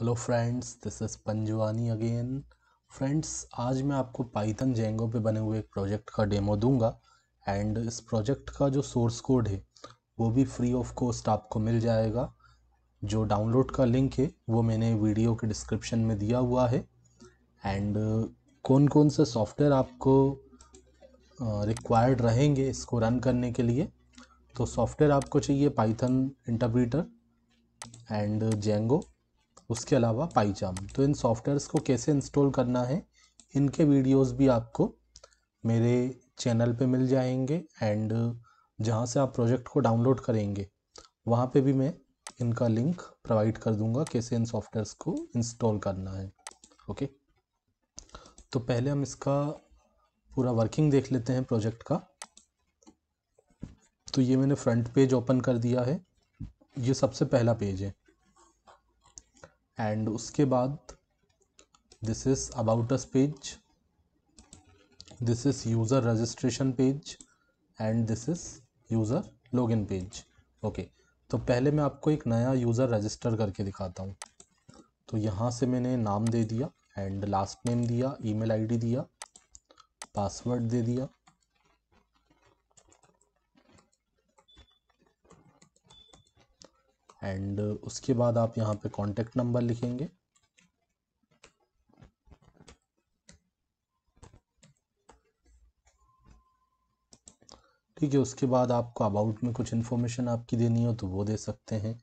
hello friends this is Panjwani again friends आज मैं आपको पाइथन जेंगो पे बने हुए एक प्रोजेक्ट का डेमो दूंगा एंड इस प्रोजेक्ट का जो सोर्स कोड है वो भी फ्री ऑफ कॉस्ट आपको मिल जाएगा जो डाउनलोड का लिंक है वो मैंने वीडियो के डिस्क्रिप्शन में दिया हुआ है एंड कौन कौन से सॉफ्टवेयर आपको रिक्वायर्ड रहेंगे इसको रन करने के लिए तो सॉफ्टवेयर आपको चाहिए पाइथन इंटरप्रीटर एंड जेंगो उसके अलावा पाईजाम तो इन सॉफ्टवेयर्स को कैसे इंस्टॉल करना है इनके वीडियोस भी आपको मेरे चैनल पे मिल जाएंगे एंड जहाँ से आप प्रोजेक्ट को डाउनलोड करेंगे वहाँ पे भी मैं इनका लिंक प्रोवाइड कर दूँगा कैसे इन सॉफ्टवेयर्स को इंस्टॉल करना है ओके तो पहले हम इसका पूरा वर्किंग देख लेते हैं प्रोजेक्ट का तो ये मैंने फ्रंट पेज ओपन कर दिया है ये सबसे पहला पेज है एंड उसके बाद this is about us page this is user registration page and this is user login page okay तो पहले मैं आपको एक नया यूज़र रजिस्टर करके दिखाता हूँ तो यहाँ से मैंने नाम दे दिया एंड लास्ट नेम दिया ईमेल आईडी दिया पासवर्ड दे दिया एंड उसके बाद आप यहाँ पे कॉन्टेक्ट नंबर लिखेंगे ठीक है उसके बाद आपको अबाउट में कुछ इन्फॉर्मेशन आपकी देनी हो तो वो दे सकते हैं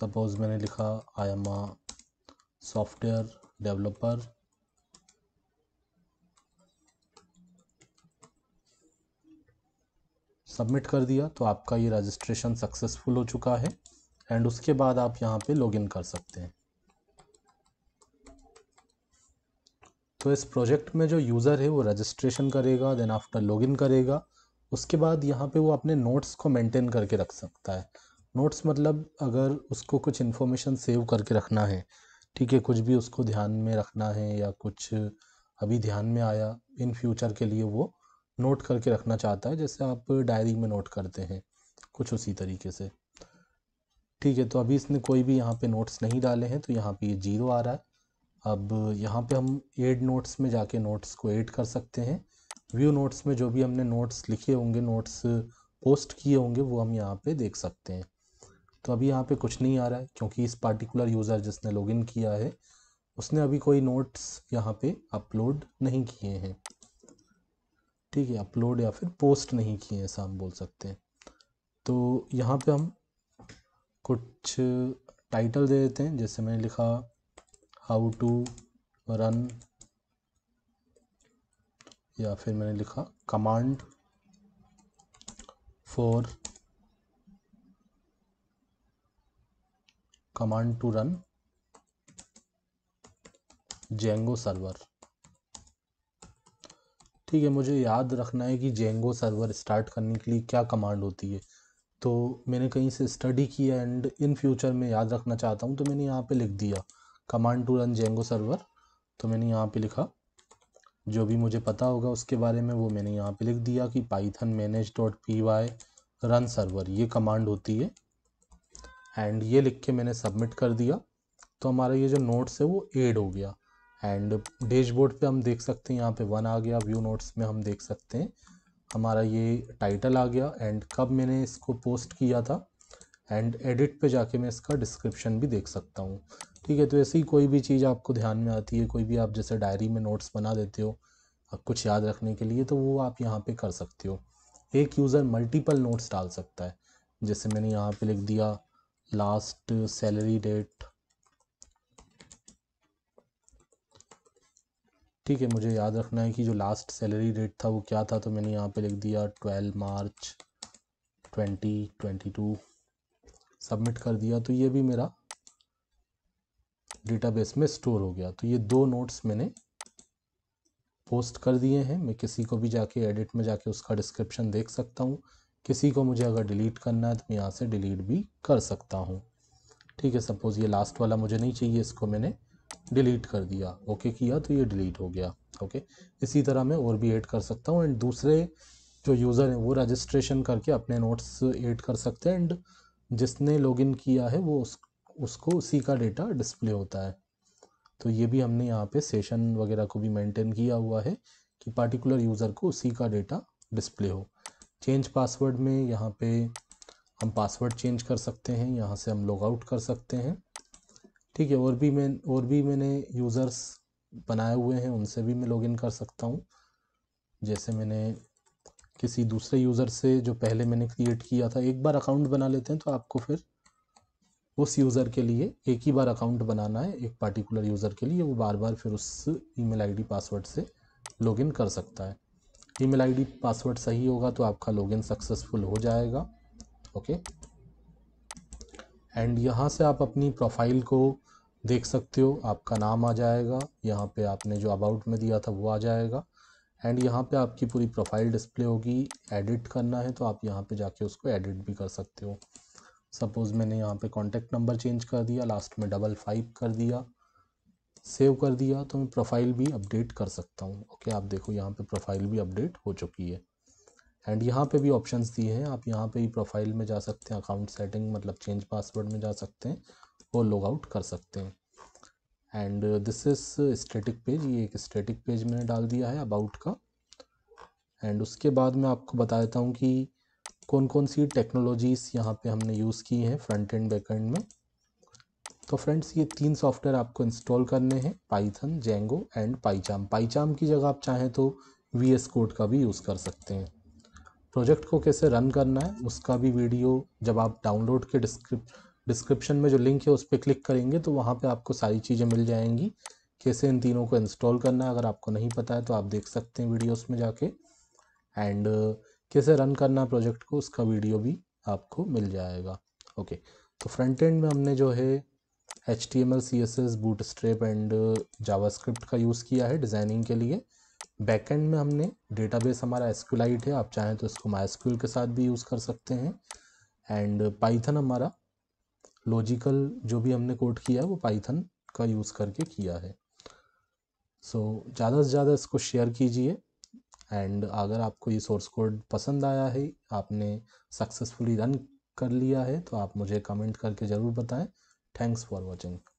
सपोज़ मैंने लिखा I am a software developer submit कर दिया तो आपका ये रजिस्ट्रेशन सक्सेसफुल हो चुका है एंड उसके बाद आप यहाँ पे लॉगिन कर सकते हैं तो इस प्रोजेक्ट में जो यूज़र है वो रजिस्ट्रेशन करेगा देन आफ्टर लॉगिन करेगा उसके बाद यहाँ पे वो अपने नोट्स को मेंटेन करके रख सकता है नोट्स मतलब अगर उसको कुछ इन्फॉर्मेशन सेव करके रखना है ठीक है कुछ भी उसको ध्यान में रखना है या कुछ अभी ध्यान में आया इन फ्यूचर के लिए वो नोट करके रखना चाहता है जैसे आप डायरी में नोट करते हैं कुछ उसी तरीके से ठीक है तो अभी इसने कोई भी यहाँ पे नोट्स नहीं डाले हैं तो यहाँ पे ये जीरो आ रहा है अब यहाँ पे हम एड नोट्स में जाके नोट्स को एड कर सकते हैं व्यू नोट्स में जो भी हमने नोट्स लिखे होंगे नोट्स पोस्ट किए होंगे वो हम यहाँ पे देख सकते हैं तो अभी यहाँ पे कुछ नहीं आ रहा है क्योंकि इस पार्टिकुलर यूज़र जिसने लॉगिन किया है उसने अभी कोई नोट्स यहाँ पे अपलोड नहीं किए हैं ठीक है अपलोड या फिर पोस्ट नहीं किए हैं ऐसा हम बोल सकते हैं तो यहाँ पे हम कुछ टाइटल दे देते हैं जैसे मैंने लिखा हाउ टू रन या फिर मैंने लिखा command for command to run Django server ठीक है मुझे याद रखना है कि जेंगो सर्वर स्टार्ट करने के लिए क्या कमांड होती है तो मैंने कहीं से स्टडी किया एंड इन फ्यूचर में याद रखना चाहता हूँ तो मैंने यहाँ पे लिख दिया command to run Django server तो मैंने यहाँ पे लिखा जो भी मुझे पता होगा उसके बारे में वो मैंने यहाँ पे लिख दिया कि Python manage dot P Y run server ये कमांड होती है एंड ये लिख के मैंने सबमिट कर दिया तो हमारा ये जो नोट्स है वो एड हो गया एंड डैशबोर्ड पे हम देख सकते हैं यहाँ पे वन आ गया व्यू नोट्स में हम देख सकते हैं हमारा ये टाइटल आ गया एंड कब मैंने इसको पोस्ट किया था एंड एडिट पे जाके मैं इसका डिस्क्रिप्शन भी देख सकता हूँ ठीक है तो ऐसे ही कोई भी चीज़ आपको ध्यान में आती है कोई भी आप जैसे डायरी में नोट्स बना देते हो कुछ याद रखने के लिए तो वो आप यहाँ पे कर सकते हो एक यूज़र मल्टीपल नोट्स डाल सकता है जैसे मैंने यहाँ पे लिख दिया लास्ट सैलरी डेट ठीक है मुझे याद रखना है कि जो लास्ट सैलरी डेट था वो क्या था तो मैंने यहाँ पे लिख दिया twelve March twenty twenty two submit कर दिया तो ये भी मेरा डेटाबेस में स्टोर हो गया तो ये दो नोट्स मैंने पोस्ट कर दिए हैं मैं किसी को भी जाके एडिट में जाके उसका डिस्क्रिप्शन देख सकता हूँ किसी को मुझे अगर डिलीट करना है तो मैं यहाँ से डिलीट भी कर सकता हूँ ठीक है सपोज़ ये लास्ट वाला मुझे नहीं चाहिए इसको मैंने डिलीट कर दिया ओके किया तो ये डिलीट हो गया ओके इसी तरह मैं और भी ऐड कर सकता हूँ एंड दूसरे जो यूज़र हैं वो रजिस्ट्रेशन करके अपने नोट्स ऐड कर सकते हैं एंड जिसने लॉगिन किया है वो उस उसको उसी का डेटा डिस्प्ले होता है तो ये भी हमने यहाँ पे सेशन वगैरह को भी मेंटेन किया हुआ है कि पार्टिकुलर यूज़र को उसी का डेटा डिस्प्ले हो चेंज पासवर्ड में यहाँ पे हम पासवर्ड चेंज कर सकते हैं यहाँ से हम लॉग आउट कर सकते हैं ठीक है और भी मैं और भी मैंने यूज़र्स बनाए हुए हैं उनसे भी मैं लॉगिन कर सकता हूँ जैसे मैंने किसी दूसरे यूज़र से जो पहले मैंने क्रिएट किया था एक बार अकाउंट बना लेते हैं तो आपको फिर उस यूज़र के लिए एक ही बार अकाउंट बनाना है एक पार्टिकुलर यूज़र के लिए वो बार बार फिर उस ईमेल आईडी पासवर्ड से लॉगिन कर सकता है ईमेल आईडी पासवर्ड सही होगा तो आपका लॉगिन सक्सेसफुल हो जाएगा ओके एंड यहाँ से आप अपनी प्रोफाइल को देख सकते हो आपका नाम आ जाएगा यहाँ पे आपने जो अबाउट में दिया था वो आ जाएगा एंड यहाँ पे आपकी पूरी प्रोफाइल डिस्प्ले होगी एडिट करना है तो आप यहाँ पे जाके उसको एडिट भी कर सकते हो सपोज़ मैंने यहाँ पे कॉन्टेक्ट नंबर चेंज कर दिया लास्ट में डबल फाइव कर दिया सेव कर दिया तो मैं प्रोफाइल भी अपडेट कर सकता हूँ ओके आप देखो यहाँ पर प्रोफाइल भी अपडेट हो चुकी है एंड यहाँ पे भी ऑप्शंस दिए हैं आप यहाँ पे ही प्रोफाइल में जा सकते हैं अकाउंट सेटिंग मतलब चेंज पासवर्ड में जा सकते हैं और लॉग आउट कर सकते हैं and this is static page ये एक स्टेटिक पेज मैंने डाल दिया है अबाउट का एंड उसके बाद मैं आपको बता देता हूँ कि कौन कौन सी टेक्नोलॉजीज़ यहाँ पे हमने यूज़ की हैं फ्रंट एंड बैक एंड में तो फ्रेंड्स ये तीन सॉफ्टवेयर आपको इंस्टॉल करने हैं Python Django and PyCharm PyCharm की जगह आप चाहें तो वी एस कोड का भी यूज़ कर सकते हैं प्रोजेक्ट को कैसे रन करना है उसका भी वीडियो जब आप डाउनलोड के डिस्क्रिप डिस्क्रिप्शन में जो लिंक है उस पर क्लिक करेंगे तो वहाँ पे आपको सारी चीज़ें मिल जाएंगी कैसे इन तीनों को इंस्टॉल करना है अगर आपको नहीं पता है तो आप देख सकते हैं वीडियोस में जाके एंड कैसे रन करना है प्रोजेक्ट को उसका वीडियो भी आपको मिल जाएगा ओके तो फ्रंट एंड में हमने जो है H T M L C S S bootstrap and script का यूज़ किया है डिज़ाइनिंग के लिए बैकएंड में हमने डेटाबेस हमारा एसक्यूलाइट है आप चाहें तो इसको माइस्क्यूल के साथ भी यूज़ कर सकते हैं एंड पाइथन हमारा लॉजिकल जो भी हमने कोड किया है वो पाइथन का यूज़ करके किया है सो so, ज़्यादा से ज़्यादा इसको शेयर कीजिए एंड अगर आपको ये सोर्स कोड पसंद आया है आपने सक्सेसफुली रन कर लिया है तो आप मुझे कमेंट करके ज़रूर बताएं थैंक्स फॉर वॉचिंग